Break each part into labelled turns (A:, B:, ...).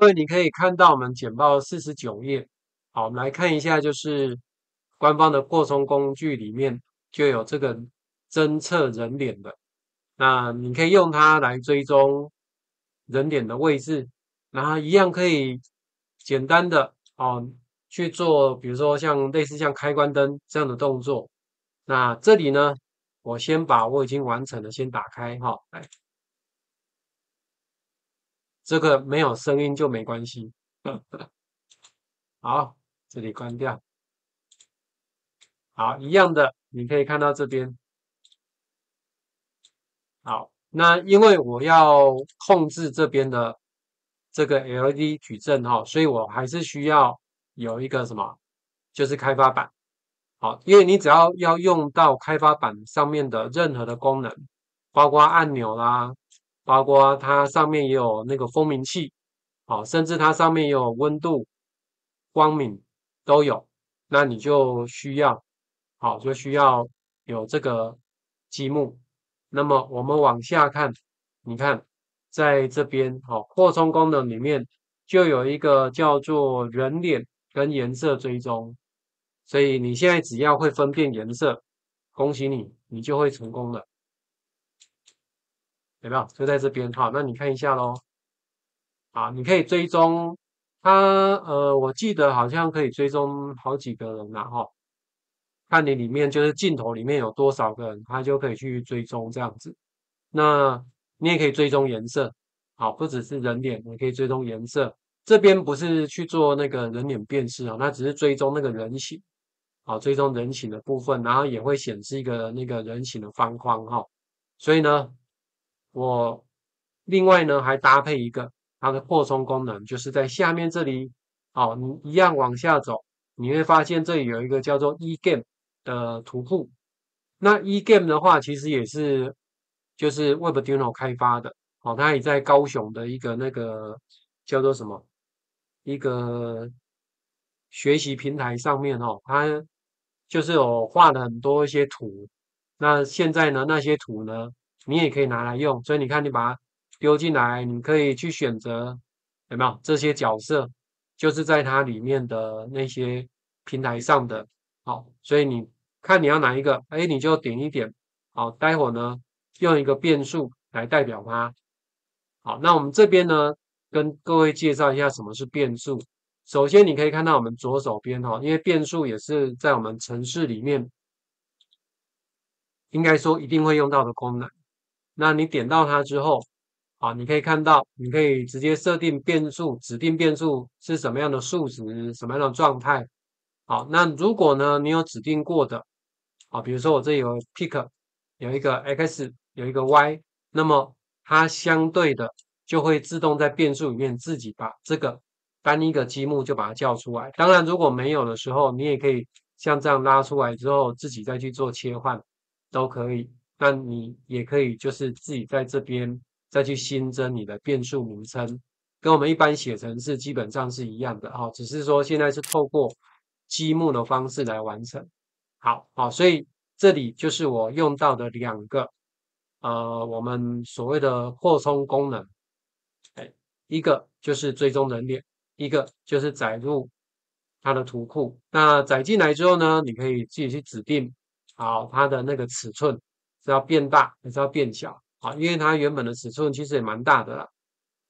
A: 各位，你可以看到我们简报四十九页。好，我们来看一下，就是官方的扩充工具里面就有这个侦测人脸的。那你可以用它来追踪人脸的位置，然后一样可以简单的哦去做，比如说像类似像开关灯这样的动作。那这里呢，我先把我已经完成的先打开哈，来。这个没有声音就没关系。好，这里关掉。好，一样的，你可以看到这边。好，那因为我要控制这边的这个 LED 矩阵哈，所以我还是需要有一个什么，就是开发板。好，因为你只要要用到开发板上面的任何的功能，包括按钮啦。包括它上面也有那个蜂鸣器，好，甚至它上面有温度、光敏都有，那你就需要，好，就需要有这个积木。那么我们往下看，你看在这边，好，扩充功能里面就有一个叫做人脸跟颜色追踪，所以你现在只要会分辨颜色，恭喜你，你就会成功了。有没有？就在这边哈。那你看一下喽。啊，你可以追踪它。呃，我记得好像可以追踪好几个人呐哈。看你里面就是镜头里面有多少个人，它就可以去追踪这样子。那你也可以追踪颜色，好，不只是人脸，你可以追踪颜色。这边不是去做那个人脸辨识啊，那只是追踪那个人形，好，追踪人形的部分，然后也会显示一个那个人形的方框哈。所以呢。我另外呢还搭配一个它的扩充功能，就是在下面这里哦，你一样往下走，你会发现这里有一个叫做 eGame 的图库。那 eGame 的话，其实也是就是 Webduino 开发的哦，它也在高雄的一个那个叫做什么一个学习平台上面哦，它就是我画了很多一些图。那现在呢，那些图呢？你也可以拿来用，所以你看，你把它丢进来，你可以去选择有没有这些角色，就是在它里面的那些平台上的。好，所以你看你要哪一个，哎，你就点一点。好，待会儿呢，用一个变数来代表它。好，那我们这边呢，跟各位介绍一下什么是变数。首先，你可以看到我们左手边哈，因为变数也是在我们城市里面，应该说一定会用到的功能。那你点到它之后，啊，你可以看到，你可以直接设定变数，指定变数是什么样的数值，什么样的状态。好，那如果呢，你有指定过的，啊，比如说我这有 pick，有一个 x，有一个 y，那么它相对的就会自动在变数里面自己把这个单一个积木就把它叫出来。当然，如果没有的时候，你也可以像这样拉出来之后，自己再去做切换，都可以。那你也可以就是自己在这边再去新增你的变数名称，跟我们一般写程式基本上是一样的哈，只是说现在是透过积木的方式来完成。好好，所以这里就是我用到的两个，呃，我们所谓的扩充功能，哎，一个就是追踪人脸，一个就是载入它的图库。那载进来之后呢，你可以自己去指定好它的那个尺寸。是要变大还是要变小？啊？因为它原本的尺寸其实也蛮大的了，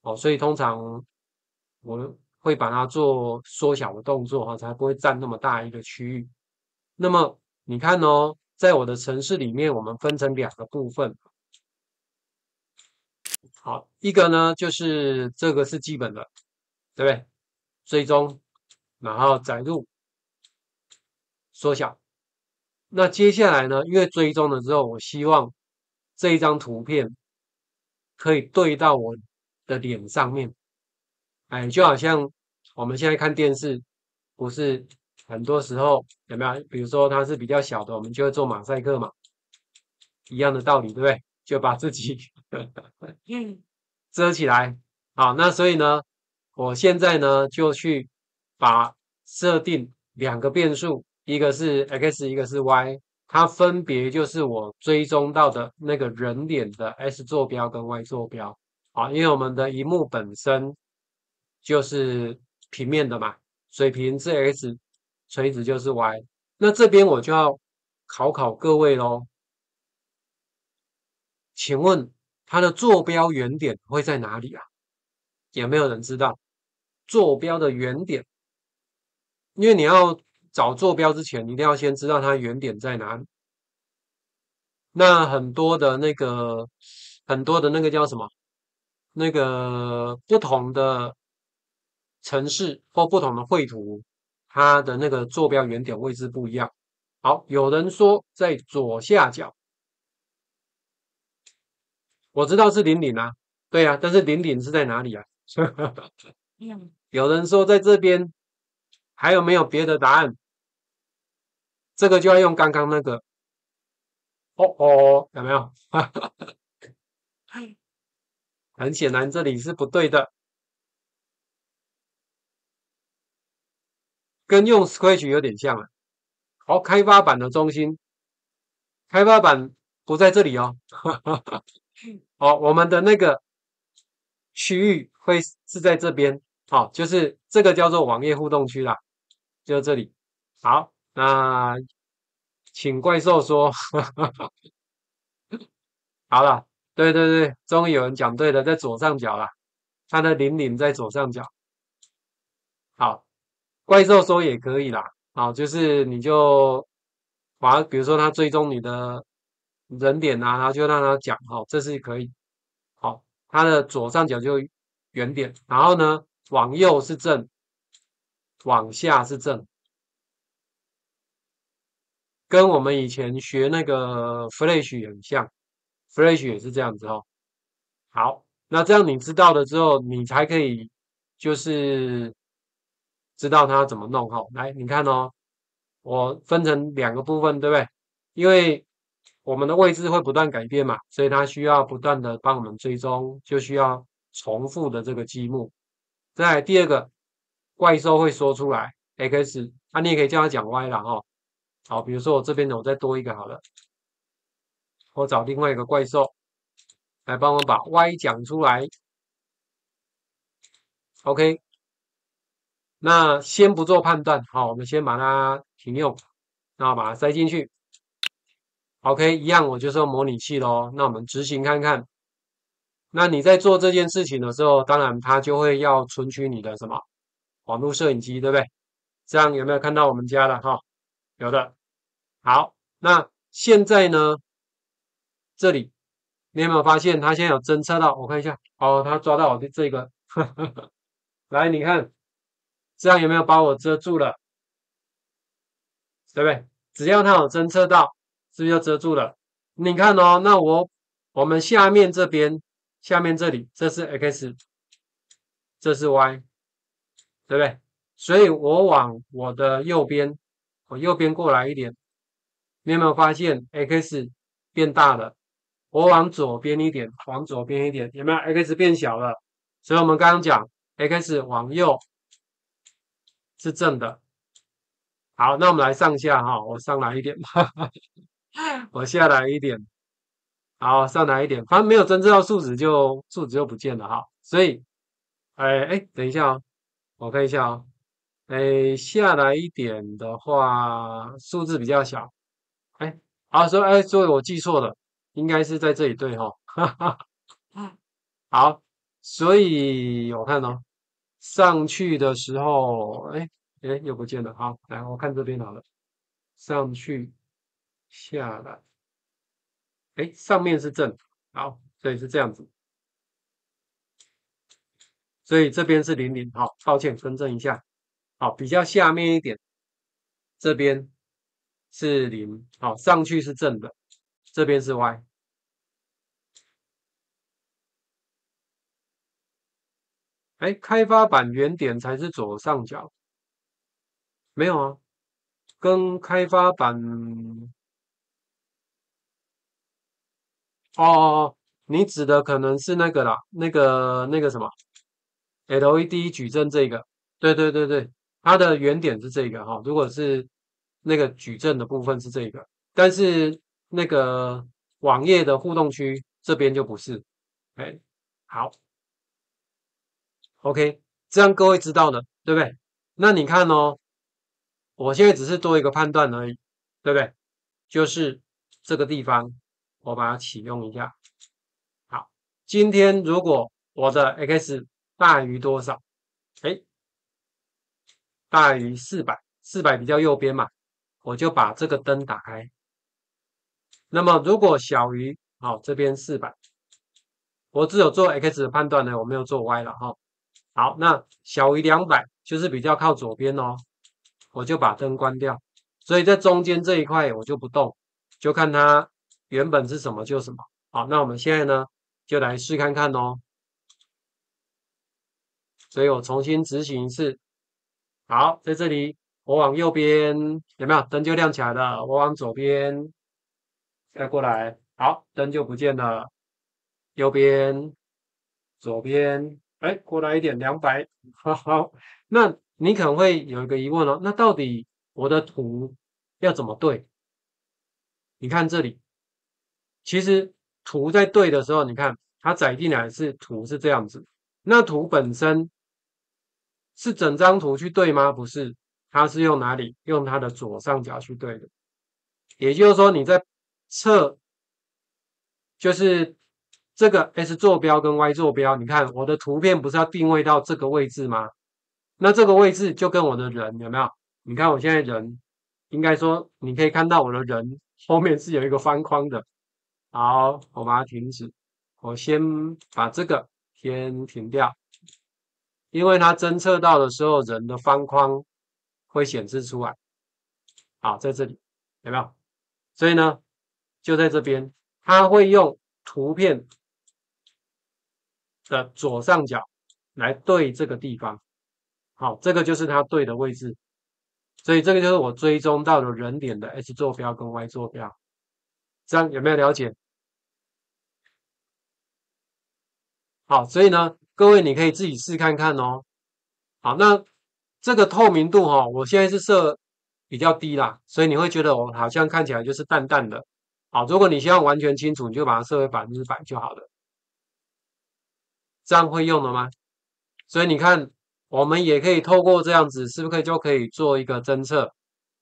A: 哦，所以通常我会把它做缩小的动作，哈，才不会占那么大一个区域。那么你看哦，在我的城市里面，我们分成两个部分。好，一个呢就是这个是基本的，对不对？追踪，然后载入，缩小。那接下来呢？因为追踪了之后，我希望这一张图片可以对到我的脸上面。哎，就好像我们现在看电视，不是很多时候有没有？比如说它是比较小的，我们就会做马赛克嘛，一样的道理，对不对？就把自己遮起来。好，那所以呢，我现在呢就去把设定两个变数。一个是 x，一个是 y，它分别就是我追踪到的那个人脸的 S 坐标跟 y 坐标啊，因为我们的荧幕本身就是平面的嘛，水平是 x，垂直就是 y。那这边我就要考考各位喽，请问它的坐标原点会在哪里啊？有没有人知道坐标的原点？因为你要。找坐标之前，一定要先知道它原点在哪里。那很多的那个，很多的那个叫什么？那个不同的城市或不同的绘图，它的那个坐标原点位置不一样。好，有人说在左下角，我知道是顶顶啊，对呀，但是顶顶是在哪里啊？有人说在这边，还有没有别的答案？这个就要用刚刚那个哦哦，有没有？很显然这里是不对的，跟用 s c r a t c h 有点像啊。好，开发版的中心，开发版不在这里哦。哦，我们的那个区域会是在这边。好，就是这个叫做网页互动区啦，就这里。好。那请怪兽说好了，对对对，终于有人讲对了，在左上角了，它的零点在左上角。好，怪兽说也可以啦，好，就是你就把比如说他追踪你的人脸啊，然后就让他讲，好，这是可以。好，它的左上角就原点，然后呢，往右是正，往下是正。跟我们以前学那个 Flash 很像，Flash 也是这样子哦。好，那这样你知道了之后，你才可以就是知道它怎么弄哈。来，你看哦，我分成两个部分，对不对？因为我们的位置会不断改变嘛，所以它需要不断的帮我们追踪，就需要重复的这个积木。再第二个怪兽会说出来 X，那你也可以叫它讲 Y 了哈。好，比如说我这边的，我再多一个好了。我找另外一个怪兽来帮我把 Y 讲出来。OK，那先不做判断，好，我们先把它停用。然后把它塞进去。OK，一样，我就是模拟器喽。那我们执行看看。那你在做这件事情的时候，当然它就会要存取你的什么网络摄影机，对不对？这样有没有看到我们家的哈？有的，好，那现在呢？这里你有没有发现它现在有侦测到？我看一下，哦，它抓到我的这个，来，你看，这样有没有把我遮住了？对不对？只要它有侦测到，是不是就遮住了？你看哦，那我我们下面这边，下面这里，这是 x，这是 y，对不对？所以我往我的右边。我右边过来一点，你有没有发现 x 变大了？我往左边一点，往左边一点，有没有 x 变小了？所以我们刚刚讲 x 往右是正的。好，那我们来上下哈，我上来一点，我下来一点。好，上来一点，反正没有真正到数值就数值就不见了哈。所以，哎哎，等一下哦，我看一下哦。哎，下来一点的话，数字比较小。哎，啊说哎，所以我记错了，应该是在这里对哈。嗯，好，所以我看哦，上去的时候，哎哎又不见了。好，来我看这边好了，上去下来，哎上面是正，好，所以是这样子，所以这边是零零。好，抱歉更正一下。好，比较下面一点，这边是零，好，上去是正的，这边是 Y。哎，开发板原点才是左上角，没有啊？跟开发板……哦，你指的可能是那个啦，那个那个什么 LED 矩阵这个？对对对对。它的原点是这个哈，如果是那个矩阵的部分是这个，但是那个网页的互动区这边就不是。哎，好，OK，这样各位知道了，对不对？那你看哦，我现在只是多一个判断而已，对不对？就是这个地方我把它启用一下。好，今天如果我的 x 大于多少，哎。大于四百，四百比较右边嘛，我就把这个灯打开。那么如果小于，好，这边四百，我只有做 X 的判断呢，我没有做 Y 了哈。好，那小于两百就是比较靠左边哦，我就把灯关掉。所以在中间这一块我就不动，就看它原本是什么就什么。好，那我们现在呢就来试看看哦。所以我重新执行一次。好，在这里，我往右边有没有灯就亮起来了？我往左边再过来，好，灯就不见了。右边，左边，哎，过来一点，两百。好，那你可能会有一个疑问哦，那到底我的图要怎么对？你看这里，其实图在对的时候，你看它载进来是图是这样子，那图本身。是整张图去对吗？不是，它是用哪里？用它的左上角去对的。也就是说，你在测，就是这个 S 坐标跟 y 坐标。你看我的图片不是要定位到这个位置吗？那这个位置就跟我的人有没有？你看我现在人，应该说你可以看到我的人后面是有一个方框的。好，我把它停止。我先把这个先停掉。因为它侦测到的时候，人的方框会显示出来，啊，在这里有没有？所以呢，就在这边，它会用图片的左上角来对这个地方。好，这个就是它对的位置。所以这个就是我追踪到的人脸的 H 坐标跟 y 坐标。这样有没有了解？好，所以呢。各位，你可以自己试看看哦。好，那这个透明度哈，我现在是设比较低啦，所以你会觉得我好像看起来就是淡淡的。好，如果你希望完全清楚，你就把它设为百分之百就好了。这样会用的吗？所以你看，我们也可以透过这样子，是不是可以就可以做一个侦测？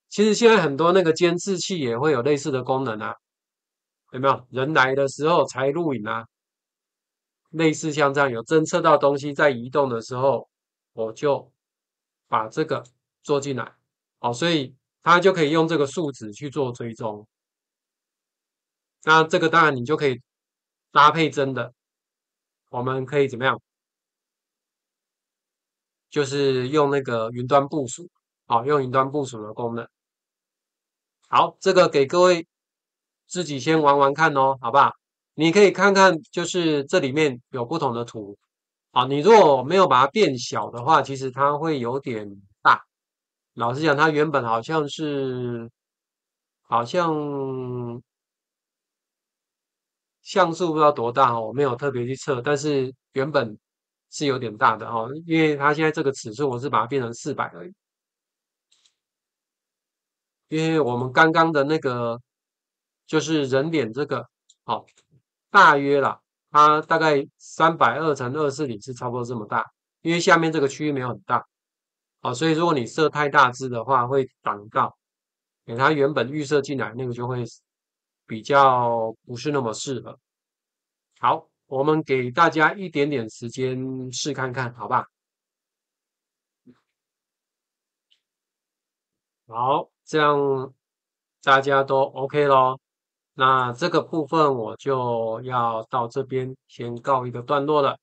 A: 其实现在很多那个监视器也会有类似的功能啊。有没有人来的时候才录影啊？类似像这样有侦测到东西在移动的时候，我就把这个做进来，好，所以它就可以用这个数值去做追踪。那这个当然你就可以搭配真的，我们可以怎么样？就是用那个云端部署，好，用云端部署的功能。好，这个给各位自己先玩玩看哦，好不好？你可以看看，就是这里面有不同的图啊。你如果没有把它变小的话，其实它会有点大。老实讲，它原本好像是好像像素不知道多大哦，我没有特别去测，但是原本是有点大的哦，因为它现在这个尺寸我是把它变成四百而已。因为我们刚刚的那个就是人脸这个好。大约啦，它大概三百二乘二四零是差不多这么大，因为下面这个区域没有很大，啊，所以如果你设太大只的话，会挡到，给它原本预设进来那个就会比较不是那么适合。好，我们给大家一点点时间试看看，好吧？好，这样大家都 OK 咯。那这个部分我就要到这边先告一个段落了。